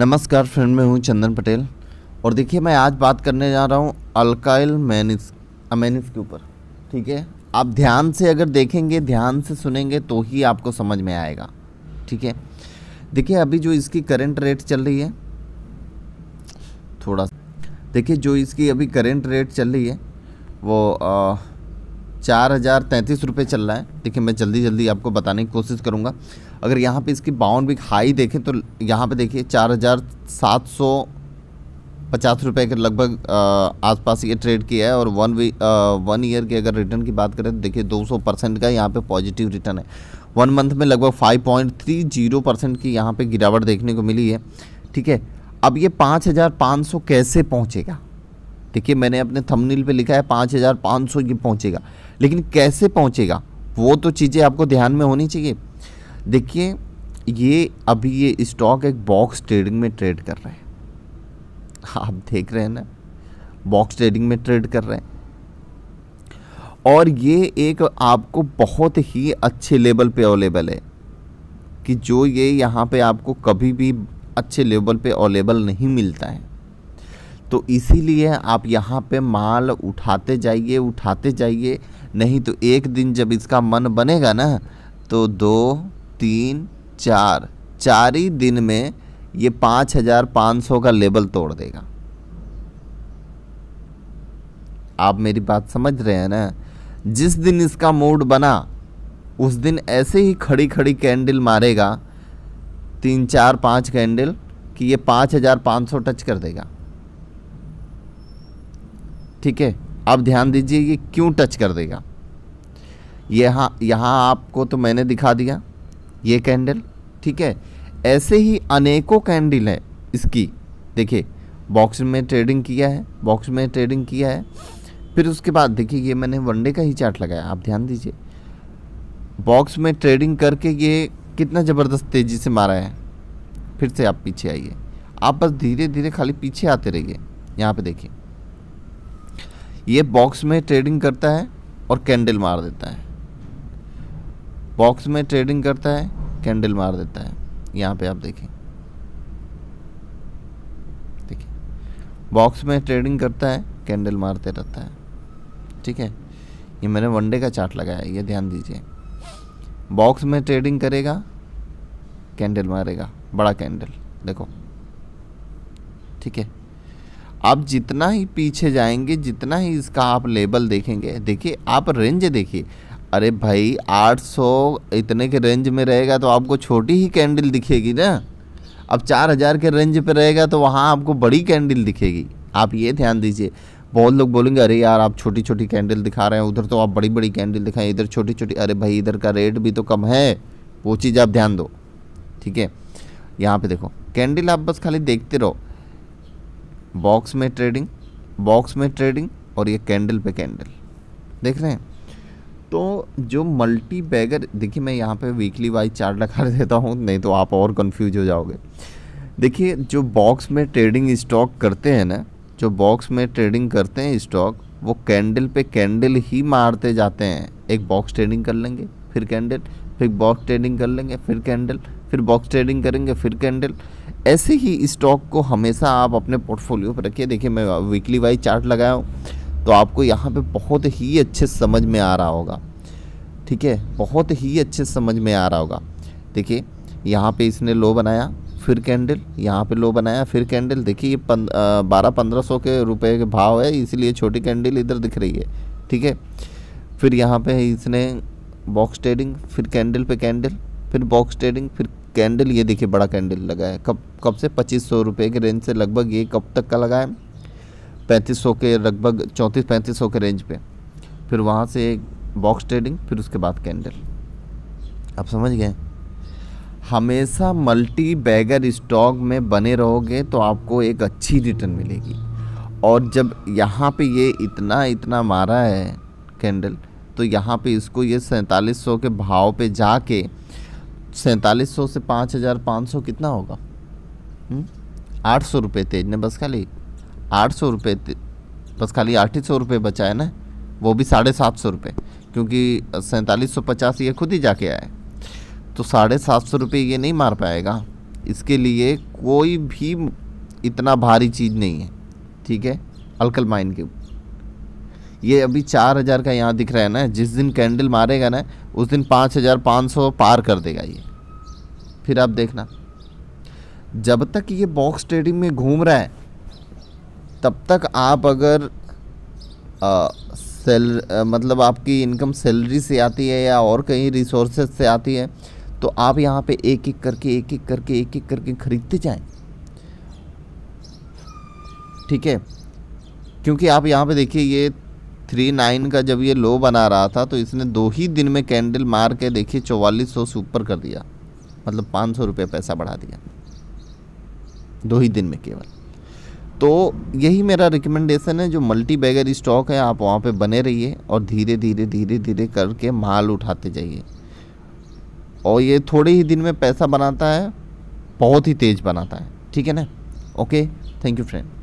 नमस्कार फ्रेंड मैं हूँ चंदन पटेल और देखिए मैं आज बात करने जा रहा हूँ अल्काइल मैनिस अमेनिस के ऊपर ठीक है आप ध्यान से अगर देखेंगे ध्यान से सुनेंगे तो ही आपको समझ में आएगा ठीक है देखिए अभी जो इसकी करेंट रेट चल रही है थोड़ा देखिए जो इसकी अभी करेंट रेट चल रही है वो आ, चार हज़ार तैंतीस रुपये चल रहा है देखिए मैं जल्दी जल्दी आपको बताने की कोशिश करूँगा अगर यहाँ पे इसकी बाउंड वीक हाई देखें तो यहाँ पे देखिए चार हज़ार सात सौ पचास रुपये के लगभग आसपास ये ट्रेड किया है और वन वी वन ईयर के अगर रिटर्न की बात करें तो देखिए 200 परसेंट का यहाँ पे पॉजिटिव रिटर्न है वन मंथ में लगभग 5.30 परसेंट की यहाँ पे गिरावट देखने को मिली है ठीक है अब ये 5,500 कैसे पहुँचेगा देखिए मैंने अपने थंबनेल पे लिखा है पाँच हज़ार पाँच सौ ये पहुँचेगा लेकिन कैसे पहुँचेगा वो तो चीज़ें आपको ध्यान में होनी चाहिए देखिए ये अभी ये स्टॉक एक बॉक्स ट्रेडिंग में ट्रेड कर रहे हैं हाँ, आप देख रहे हैं ना बॉक्स ट्रेडिंग में ट्रेड कर रहे हैं और ये एक आपको बहुत ही अच्छे लेवल पे अवेलेबल है कि जो ये यहाँ पे आपको कभी भी अच्छे लेवल पे अवेलेबल नहीं मिलता है तो इसीलिए आप यहाँ पे माल उठाते जाइए उठाते जाइए नहीं तो एक दिन जब इसका मन बनेगा ना तो दो तीन चार चार ही दिन में ये पाँच हज़ार पाँच सौ का लेबल तोड़ देगा आप मेरी बात समझ रहे हैं ना जिस दिन इसका मूड बना उस दिन ऐसे ही खड़ी खड़ी कैंडल मारेगा तीन चार पाँच कैंडल कि ये पाँच हज़ार पाँच सौ टच कर देगा ठीक है आप ध्यान दीजिए ये क्यों टच कर देगा यहाँ यहाँ आपको तो मैंने दिखा दिया ये कैंडल ठीक है ऐसे ही अनेकों कैंडल है इसकी देखिए बॉक्स में ट्रेडिंग किया है बॉक्स में ट्रेडिंग किया है फिर उसके बाद देखिए ये मैंने वनडे का ही चार्ट लगाया आप ध्यान दीजिए बॉक्स में ट्रेडिंग करके ये कितना ज़बरदस्त तेज़ी से मारा है फिर से आप पीछे आइए आप बस धीरे धीरे खाली पीछे आते रहिए यहाँ पे देखिए ये बॉक्स में ट्रेडिंग करता है और कैंडल मार देता है बॉक्स में ट्रेडिंग करता है कैंडल मार देता है यहाँ पे आप देखें देखिए बॉक्स में ट्रेडिंग करता है कैंडल मारते रहता है ठीक है ये मैंने वनडे का चार्ट लगाया है ये ध्यान दीजिए बॉक्स में ट्रेडिंग करेगा कैंडल मारेगा बड़ा कैंडल देखो ठीक है आप जितना ही पीछे जाएंगे जितना ही इसका आप लेबल देखेंगे देखिए आप रेंज देखिए अरे भाई 800 इतने के रेंज में रहेगा तो आपको छोटी ही कैंडल दिखेगी ना अब 4000 के रेंज पे रहेगा तो वहाँ आपको बड़ी कैंडल दिखेगी आप ये ध्यान दीजिए बहुत लोग बोलेंगे अरे यार आप छोटी छोटी कैंडल दिखा रहे हैं उधर तो आप बड़ी बड़ी कैंडल दिखाएं इधर छोटी छोटी अरे भाई इधर का रेट भी तो कम है वो चीज़ आप ध्यान दो ठीक है यहाँ पर देखो कैंडल आप बस खाली देखते रहो बॉक्स में ट्रेडिंग बॉक्स में ट्रेडिंग और ये कैंडल पे कैंडल देख रहे हैं तो जो मल्टी बैगर देखिए मैं यहाँ पे वीकली वाइज चार्ट लगा देता हूँ नहीं तो आप और कंफ्यूज हो जाओगे देखिए जो बॉक्स में ट्रेडिंग स्टॉक करते हैं ना जो बॉक्स में ट्रेडिंग करते हैं स्टॉक वो कैंडल पे कैंडल ही मारते जाते हैं एक बॉक्स ट्रेडिंग कर लेंगे फिर कैंडल फिर बॉक्स ट्रेडिंग कर लेंगे फिर कैंडल फिर बॉक्स ट्रेडिंग करेंगे फिर कैंडल ऐसे ही स्टॉक को हमेशा आप अपने पोर्टफोलियो पर रखिए देखिए मैं वीकली वाइज चार्ट लगाया हूँ तो आपको यहाँ पे बहुत ही अच्छे समझ में आ रहा होगा ठीक है बहुत ही अच्छे समझ में आ रहा होगा देखिए यहाँ पे इसने लो बनाया फिर कैंडल यहाँ पे लो बनाया फिर कैंडल देखिए ये आ, बारह पंद्रह सौ के रुपए के भाव है इसीलिए छोटी कैंडल इधर दिख रही है ठीक है फिर यहाँ पे इसने बॉक्स ट्रेडिंग फिर कैंडल पे कैंडल फिर बॉक्स ट्रेडिंग फिर कैंडल ये देखिए बड़ा कैंडल लगा है कब कब से पच्चीस सौ रुपये के रेंज से लगभग ये कब तक का लगा है पैंतीस सौ के लगभग चौंतीस पैंतीस सौ के रेंज पे फिर वहाँ से बॉक्स ट्रेडिंग फिर उसके बाद कैंडल आप समझ गए हमेशा मल्टी बैगर स्टॉक में बने रहोगे तो आपको एक अच्छी रिटर्न मिलेगी और जब यहाँ पे ये इतना इतना मारा है कैंडल तो यहाँ पे इसको ये सैंतालीस सौ के भाव पे जाके सैंतालीस सौ से पाँच हज़ार पाँच सौ कितना होगा हम्म? आठ सौ रुपये तेज ने बस खाली आठ सौ रुपये बस खाली आठ ही सौ रुपये बचाए ना वो भी साढ़े सात सौ रुपये क्योंकि सैंतालीस सौ पचास ये खुद ही जाके आए तो साढ़े सात सौ रुपये ये नहीं मार पाएगा इसके लिए कोई भी इतना भारी चीज़ नहीं है ठीक है अलकल माइन के ये अभी चार हज़ार का यहाँ दिख रहा है ना जिस दिन कैंडल मारेगा ना उस दिन पाँच हज़ार पाँच सौ पार कर देगा ये फिर आप देखना जब तक ये बॉक्स ट्रेडिंग में घूम रहा है तब तक आप अगर आ, सेल आ, मतलब आपकी इनकम सैलरी से आती है या और कहीं रिसोर्सेज से आती है तो आप यहाँ पे एक एक करके एक एक करके एक एक करके ख़रीदते जाएं ठीक है क्योंकि आप यहाँ पे देखिए ये थ्री नाइन का जब ये लो बना रहा था तो इसने दो ही दिन में कैंडल मार के देखिए चौवालीस सौ से ऊपर कर दिया मतलब पाँच सौ रुपये पैसा बढ़ा दिया दो ही दिन में केवल तो यही मेरा रिकमेंडेशन है जो मल्टी बैगर स्टॉक है आप वहाँ पे बने रहिए और धीरे धीरे धीरे धीरे करके माल उठाते जाइए और ये थोड़े ही दिन में पैसा बनाता है बहुत ही तेज़ बनाता है ठीक है ना ओके थैंक यू फ्रेंड